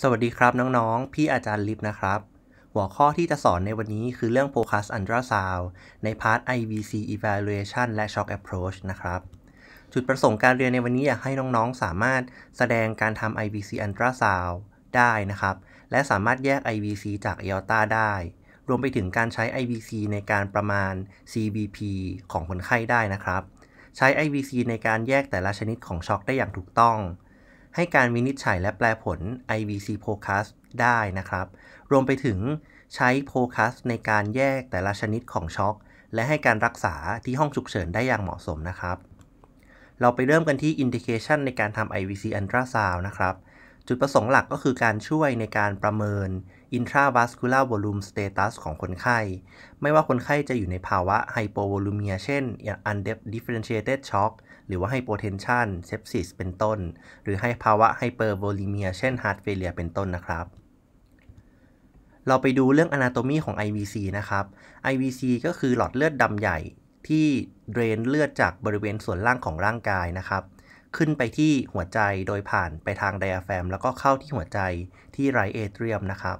สวัสดีครับ น้องๆ พี่อาจารย์ลิฟนะครับ หัวข้อที่จะสอนในวันนี้คือเรื่อง Focus Ultrasound ในพาร์ท IVC Evaluation และ Shock Approach นะครับ จุดประสงค์การเรียนในวันนี้ อยากให้น้องๆสามารถแสดงการทำ IVC Ultrasound ได้นะครับ และสามารถแยก IVC จาก a o ต t a ได้ รวมไปถึงการใช้ IVC ในการประมาณ CBP ของคนไข้ได้นะครับ ใช้ IVC ในการแยกแต่ละชนิดของช็อคได้อย่างถูกต้องให้การวินิจฉัยและแปลผล IVC p o c a s ได้นะครับ รวมไปถึงใช้ p o c a s ในการแยกแต่ละชนิดของช็อก และให้การรักษาที่ห้องฉุกเฉินได้อย่างเหมาะสมนะครับ เราไปเริ่มกันที่ indication ในการทำ IVC ultrasound นะครับ จุดประสงค์หลักก็คือการช่วยในการประเมิน intravascular volume status ของคนไข้ ไม่ว่าคนไข้จะอยู่ในภาวะ hypovolumia เช่น undifferentiated shock รือว่าไฮโปเทนชันเซปซิสเป็นต้น หรือให้ภาวะไฮเปอร์โวลิเมียเช่นฮาร์ดเฟลเลียเป็นต้นนะครับ เราไปดูเรื่องอนาโตมีของ IVC นะครับ IVC ก็คือหลอดเลือดดำใหญ่ที่เดรนเลือดจากบริเวณส่วนล่างของร่างกายนะครับ ขึ้นไปที่หัวใจโดยผ่านไปทางไดอะแฟมแล้วก็เข้าที่หัวใจที่ไรเอเทรียมนะครับ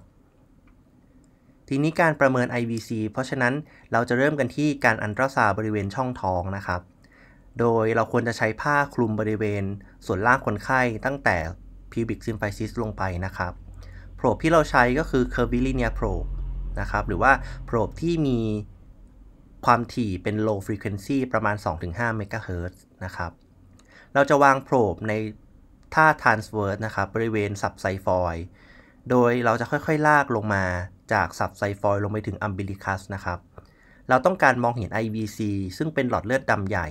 ทีนี้การประเมิน IVC เพราะฉะนั้นเราจะเริ่มกันที่การอันตราซาบริเวณช่องท้องนะครับโดยเราควรจะใช้ผ้าคลุมบริเวณส่วนล่างคนไข้ตั้งแต่ pubic symphysis ลงไปนะครับโพรบที่เราใช้ก็คือ curvilinear probe นะครับหรือว่าโพรบที่มีความถี่เป็น low frequency ประมาณ 2-5 m h ์นะครับเราจะวางโพรบในท่า transverse นะครับบริเวณสับไซฟอย โดยเราจะค่อยๆลากลงมาจากสับไซฟอยลงไปถึงอัมบิลิคัสนะครับเราต้องการมองเห็น IVC ซึ่งเป็นหลอดเลือดดำใหญ่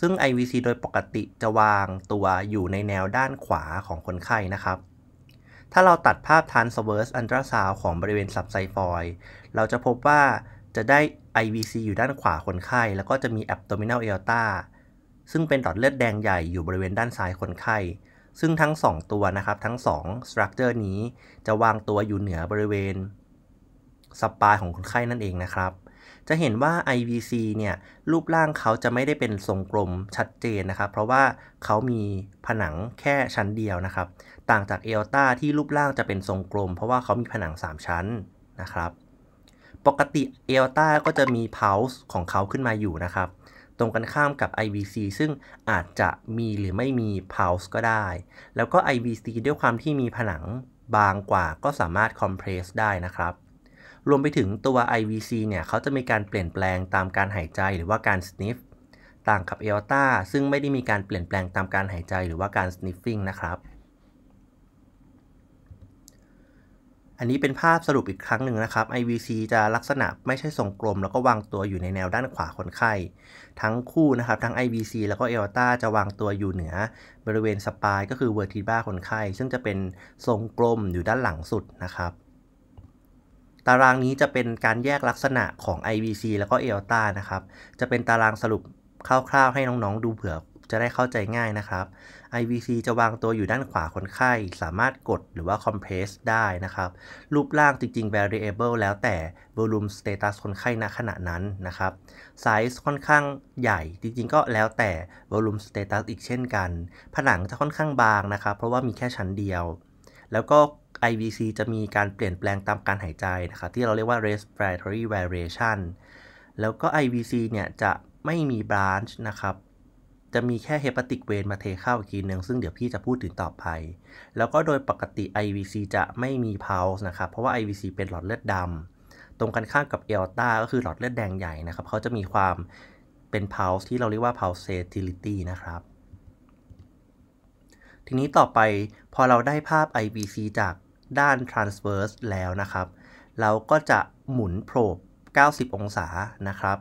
ซึ่ง IVC โดยปกติจะวางตัวอยู่ในแนวด้านขวาของคนไข้นะครับ ถ้าเราตัดภาพ transverse ultrasound ของบริเวณสับไซฟอย เราจะพบว่าจะได้ IVC อยู่ด้านขวาคนไข้ แล้วก็จะมี abdominal aorta ซึ่งเป็นหลอดเลือดแดงใหญ่อยู่บริเวณด้านซ้ายคนไข้ ซึ่งทั้ง 2 ตัวนะครับ ทั้ง2 structure นี้จะวางตัวอยู่เหนือบริเวณสปายของคนไข้นั่นเองนะครับจะเห็นว่า IVC เนี่ยรูปร่างเขาจะไม่ได้เป็นทรงกลมชัดเจนนะครับ เพราะว่าเขามีผนังแค่ชั้นเดียวนะครับ ต่างจากเอลตาที่รูปร่างจะเป็นทรงกลม เพราะว่าเขามีผนัง 3 ชั้นนะครับ ปกติเอลตาก็จะมีเพาส์ของเขาขึ้นมาอยู่นะครับ ตรงกันข้ามกับ IVC ซึ่งอาจจะมีหรือไม่มีเพาส์ก็ได้ แล้วก็ IVC ด้วยความที่มีผนังบางกว่าก็สามารถคอมเพรสได้นะครับรวมไปถึงตัว IVC เนี่ยเขาจะมีการเปลี่ยนแปลงตามการหายใจหรือว่าการ sniff ต่างกับเอลตาซึ่งไม่ได้มีการเปลี่ยนแปลงตามการหายใจหรือว่าการ sniffing นะครับ อันนี้เป็นภาพสรุปอีกครั้งหนึ่งนะครับ IVC จะลักษณะไม่ใช่ทรงกลมแล้วก็วางตัวอยู่ในแนวด้านขวาคนไข้ ทั้งคู่นะครับ ทั้ง IVC แล้วก็เอลตาจะวางตัวอยู่เหนือ บริเวณสปายก็คือเวอร์ทิบ้าคนไข้ ซึ่งจะเป็นทรงกลมอยู่ด้านหลังสุดนะครับตารางนี้จะเป็นการแยกลักษณะของ IVC แล้วก็เอลตานะครับจะเป็นตารางสรุปคร่าวๆ ให้น้องๆดูเผื่อจะได้เข้าใจง่ายนะครับ IVC จะวางตัวอยู่ด้านขวาคนไข้ สามารถกดหรือว่า compress ได้นะครับรูปร่างจริงๆ variable แล้วแต่ volume status คนไข้ณขณะนั้นนะครับ size ค่อนข้างใหญ่ จริงๆก็แล้วแต่ volume status อีกเช่นกัน ผนังจะค่อนข้างบางนะครับ เพราะว่ามีแค่ชั้นเดียว แล้วก็ IVC จะมีการเปลี่ยนแปลงตามการหายใจนะครับที่เราเรียกว่า respiratory variation แล้วก็ IVC เนี่ยจะไม่มี branch นะครับ จะมีแค่ hepatic vein มาเทเข้าอีกทีหนึ่งซึ่งเดี๋ยวพี่จะพูดถึงต่อไป แล้วก็โดยปกติ IVC จะไม่มี pulse นะครับเพราะว่า IVC เป็นหลอดเลือดดำตรงกันข้ามกับ aorta ก็คือหลอดเลือดแดงใหญ่นะครับเขาจะมีความเป็น pulse ที่เราเรียกว่า pulsatility นะครับ ทีนี้ต่อไปพอเราได้ภาพ IVC จากด้าน transverse แล้วนะครับ เราก็จะหมุนโพรบ 90 องศานะครับ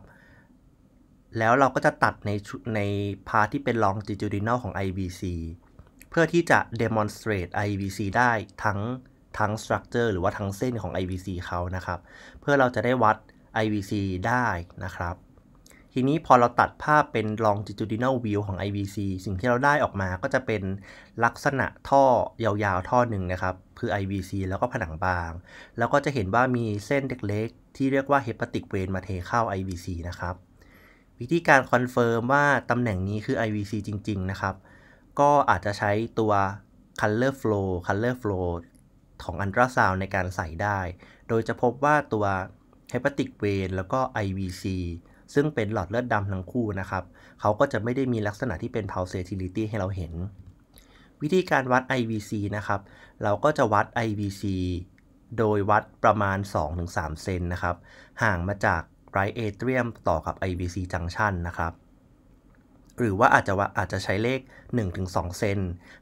แล้วเราก็จะตัดในในพาร์ทที่เป็น longitudinal ของ IBC เพื่อที่จะ demonstrate IBC ได้ทั้งทั้ง structure หรือว่าทั้งเส้นของ IBC เขานะครับ เพื่อเราจะได้วัด IBC ได้นะครับทีนี้พอเราตัดภาพเป็น longitudinal view ของ IVC สิ่งที่เราได้ออกมาก็จะเป็นลักษณะท่อยาวๆ ท่อหนึ่งนะครับ คือ IVC แล้วก็ผนังบาง แล้วก็จะเห็นว่ามีเส้นเล็กๆ ที่เรียกว่า hepatic vein มาเทเข้า IVC นะครับ วิธีการคอนเฟิร์มว่าตำแหน่งนี้คือ IVC จริงๆนะครับ ก็อาจจะใช้ตัว color flow color flow ของอันตราซาวในการใส่ได้ โดยจะพบว่าตัว hepatic vein แล้วก็ IVC ซึ่งเป็นหลอดเลือดดำทั้งคู่นะครับ เขาก็จะไม่ได้มีลักษณะที่เป็น pulsatility ให้เราเห็น วิธีการวัด IVC นะครับ เราก็จะวัด IVC โดยวัดประมาณ 2-3เซนนะครับ ห่างมาจากไรเอเ t รียมต่อกับ IVC junction นะครับ หรือว่าอาจจะว่าอาจจะใช้เลข 1-2 เซน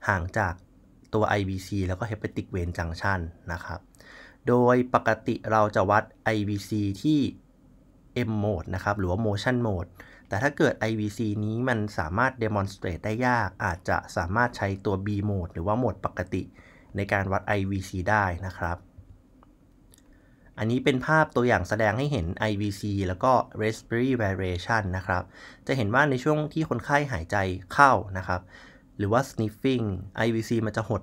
ห่างจากตัว IVC แล้วก็ hepatic vein junction นะครับ โดยปกติเราจะวัด IVC ที่ M mode นะครับหรือว่า motion mode แต่ถ้าเกิด IVC นี้มันสามารถ demonstrate ได้ยากอาจจะสามารถใช้ตัว B mode หรือว่าโหมดปกติในการวัด IVC ได้นะครับ อันนี้เป็นภาพตัวอย่างแสดงให้เห็น IVC แล้วก็ respiratory variation นะครับ จะเห็นว่าในช่วงที่คนไข้หายใจเข้านะครับ หรือว่า sniffing IVC มันจะหด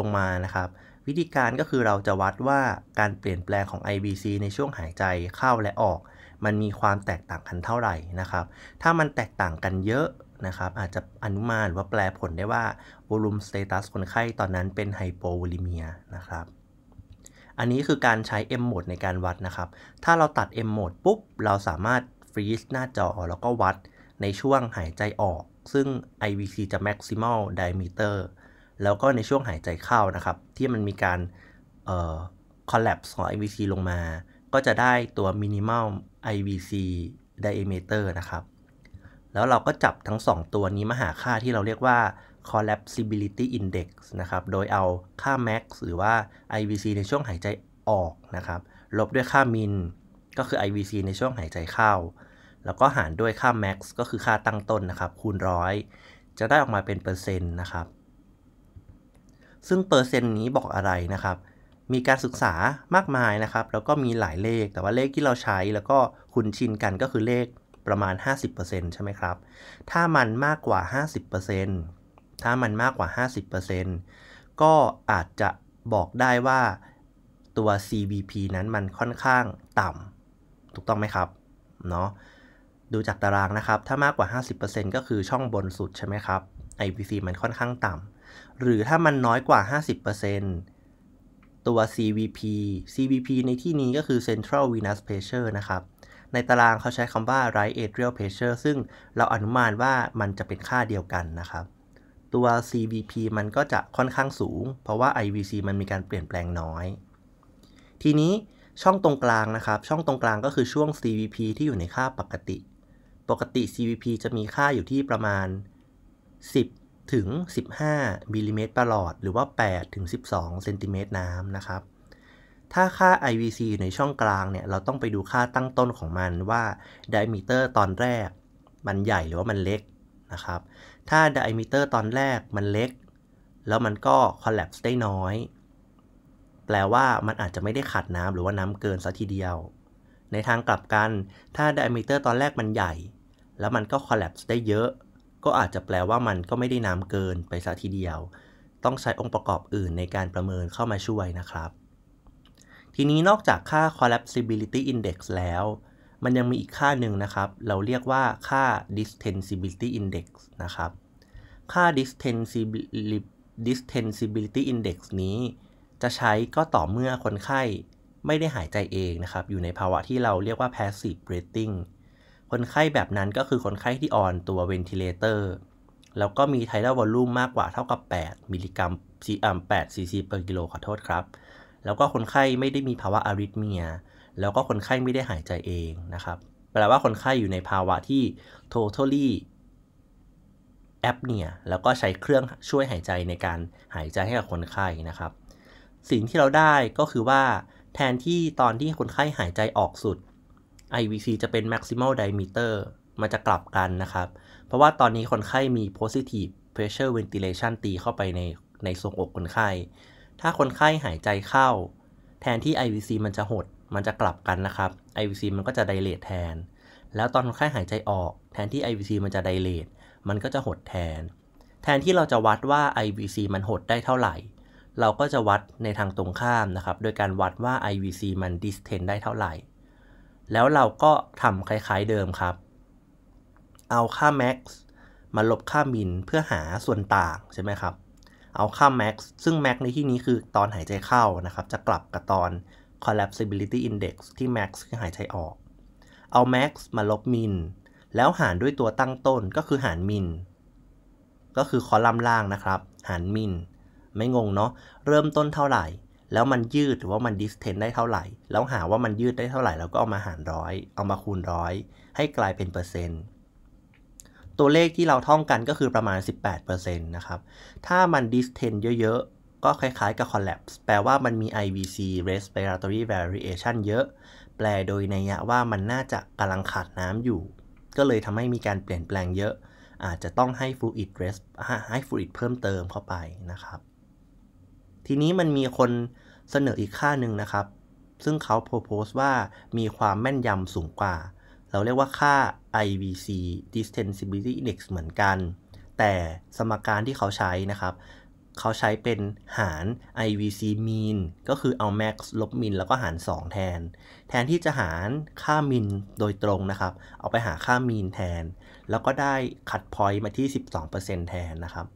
ลงมา นะครับ วิธีการก็คือเราจะวัดว่าการเปลี่ยนแปลงของ IVC ในช่วงหายใจเข้าและออกมันมีความแตกต่างกันเท่าไหร่นะครับ ถ้ามันแตกต่างกันเยอะนะครับ อาจจะอนุมานหรือว่าแปลผลได้ว่าวอลุ่มสเตตัสคนไข้ตอนนั้นเป็นไฮโปวอลิเมียนะครับ อันนี้คือการใช้ M mode ในการวัดนะครับ ถ้าเราตัด M mode ปุ๊บ เราสามารถฟรีซหน้าจอ แล้วก็วัดในช่วงหายใจออก ซึ่ง IVC จะ maximal diameter แล้วก็ในช่วงหายใจเข้านะครับ ที่มันมีการ collapse ของ IVC ลงมา ก็จะได้ตัว minimal IVC diameter นะครับ แล้วเราก็จับทั้ง 2 ตัวนี้มาหาค่าที่เราเรียกว่า collapsibility index นะครับ โดยเอาค่า max หรือว่า IVC ในช่วงหายใจออกนะครับ ลบด้วยค่า min ก็คือ IVC ในช่วงหายใจเข้า แล้วก็หารด้วยค่า max ก็คือค่าตั้งต้นนะครับ คูณร้อย จะได้ออกมาเป็นเปอร์เซ็นต์นะครับ ซึ่งเปอร์เซ็นต์นี้บอกอะไรนะครับมีการศึกษามากมายนะครับ แล้วก็มีหลายเลข แต่ว่าเลขที่เราใช้แล้วก็คุ้นชินกันก็คือเลขประมาณ 50%ใช่ไหมครับ ถ้ามันมากกว่า 50%ถ้ามันมากกว่า 50%ก็อาจจะบอกได้ว่าตัว c v p นั้นมันค่อนข้างต่ำถูกต้องไหมครับ เนาะดูจากตารางนะครับ ถ้ามากกว่า 50%ก็คือช่องบนสุดใช่ไหมครับ IPC มันค่อนข้างต่ำหรือถ้ามันน้อยกว่า 50%ตัว CVP CVP ในที่นี้ก็คือ Central Venous Pressure นะครับ ในตารางเขาใช้คำว่า Right Atrial Pressure ซึ่งเราอนุมานว่ามันจะเป็นค่าเดียวกันนะครับ ตัว CVP มันก็จะค่อนข้างสูง เพราะว่า IVC มันมีการเปลี่ยนแปลงน้อย ทีนี้ช่องตรงกลางนะครับ ช่องตรงกลางก็คือช่วง CVP ที่อยู่ในค่าปกติ ปกติ CVP จะมีค่าอยู่ที่ประมาณ 10ถึง 15มิลิเมตรประหลอดหรือว่า8ถึง12เซนติเมตรน้ำนะครับ ถ้าค่า IVC อยู่ในช่องกลางเนี่ยเราต้องไปดูค่าตั้งต้นของมันว่าไดมิเตอร์ตอนแรก มันใหญ่หรือว่ามันเล็กนะครับ ถ้าไดมิเตอร์ตอนแรกมันเล็ก แล้วมันก็คอลลัปส์ได้น้อย แปลว่ามันอาจจะไม่ได้ขาดน้ำหรือว่าน้ำเกินซะทีเดียว ในทางกลับกันถ้าไดมิเตอร์ตอนแรกมันใหญ่ แล้วมันก็คอลลัปส์ได้เยอะก็อาจจะแปลว่ามันก็ไม่ได้น้ำเกินไปซะทีเดียว ต้องใช้องค์ประกอบอื่นในการประเมินเข้ามาช่วยนะครับ ทีนี้นอกจากค่า collapsibility index แล้ว มันยังมีอีกค่าหนึ่งนะครับ เราเรียกว่าค่า distensibility index นะครับ ค่า distensibility index นี้จะใช้ก็ต่อเมื่อคนไข้ไม่ได้หายใจเองนะครับ อยู่ในภาวะที่เราเรียกว่า passive breathing คนไข้แบบนั้นก็คือคนไข้ที่อ่อนตัวเวนทิเลเตอร์ แล้วก็มีไทเทอร์วอลลุ่มมากกว่าเท่ากับ 8มิลลิกรัมซีอ่ำ8ซีซีเปอร์กิโลขอโทษครับ แล้วก็คนไข้ไม่ได้มีภาวะอาริทเมีย แล้วก็คนไข้ไม่ได้หายใจเองนะครับ แปลว่าคนไข้อยู่ในภาวะที่ totally แอปเนีย แล้วก็ใช้เครื่องช่วยหายใจในการหายใจให้กับคนไข้นะครับ สิ่งที่เราได้ก็คือว่าแทนที่ตอนที่คนไข้หายใจออกสุด IVC จะเป็น maximal diameter มันจะกลับกันนะครับ เพราะว่าตอนนี้คนไข้มี positive pressure ventilation ตีเข้าไปในในทรงอกคนไข้ ถ้าคนไข้หายใจเข้า แทนที่ IVC มันจะหด มันจะกลับกันนะครับ IVC มันก็จะ dilate แทน แล้วตอนคนไข้หายใจออก แทนที่ IVC มันจะ dilate มันก็จะหดแทน แทนที่เราจะวัดว่า IVC มันหดได้เท่าไหร่ เราก็จะวัดในทางตรงข้ามนะครับ โดยการวัดว่า IVC มัน distend ได้เท่าไหร่แล้วเราก็ทำคล้ายๆเดิมครับ เอาค่า max มาลบค่า min เพื่อหาส่วนต่างใช่ไหมครับ เอาค่า max ซึ่ง max ในที่นี้คือตอนหายใจเข้านะครับ จะกลับกับตอน collapsibility index ที่ max คือหายใจออก เอา max มาลบ min แล้วหารด้วยตัวตั้งต้นก็คือหาร min ก็คือคอลัมน์ล่างนะครับ หาร min ไม่งงเนาะ เริ่มต้นเท่าไหร่แล้วมันยืด หรือว่ามันดิสเทนได้เท่าไหร่ แล้วหาว่ามันยืดได้เท่าไหร่แล้วก็เอามาหารร้อย เอามาคูณร้อย ให้กลายเป็นเปอร์เซ็นต์ ตัวเลขที่เราท่องกันก็คือประมาณ 18%นะครับ ถ้ามันดิสเทนเยอะๆ ก็คล้ายๆกับ collapse แปลว่ามันมี IVC respiratory variation เยอะ แปลโดยในยะว่ามันน่าจะกำลังขาดน้ำอยู่ ก็เลยทำให้มีการเปลี่ยนแปลงเยอะ อาจจะต้องให้ fluid rest ให้ fluid เพิ่มเติมเข้าไปนะครับทีนี้มันมีคนเสนออีกค่าหนึ่งนะครับ ซึ่งเขาโพสต์ว่ามีความแม่นยำสูงกว่า เราเรียกว่าค่า IVC Distensibility Index เหมือนกัน แต่สมการที่เขาใช้นะครับ เขาใช้เป็นหาร IVC mean ก็คือเอา max ลบ min แล้วก็หาร 2 แทน แทนที่จะหารค่า min โดยตรงนะครับ เอาไปหาค่า mean แทน แล้วก็ได้ขัด point มาที่ 12%แทนนะครับ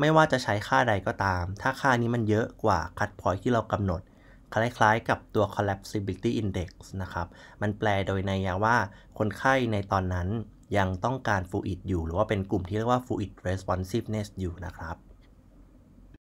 ไม่ว่าจะใช้ค่าใดก็ตาม ถ้าค่านี้มันเยอะกว่า คัดพอยที่เรากำหนด คล้ายๆ กับตัว collapsibility index นะครับ มันแปลโดยในยาว่าคนไข้ในตอนนั้นยังต้องการ fluid อยู่ หรือว่าเป็นกลุ่มที่เรียกว่า fluid responsiveness อยู่นะครับ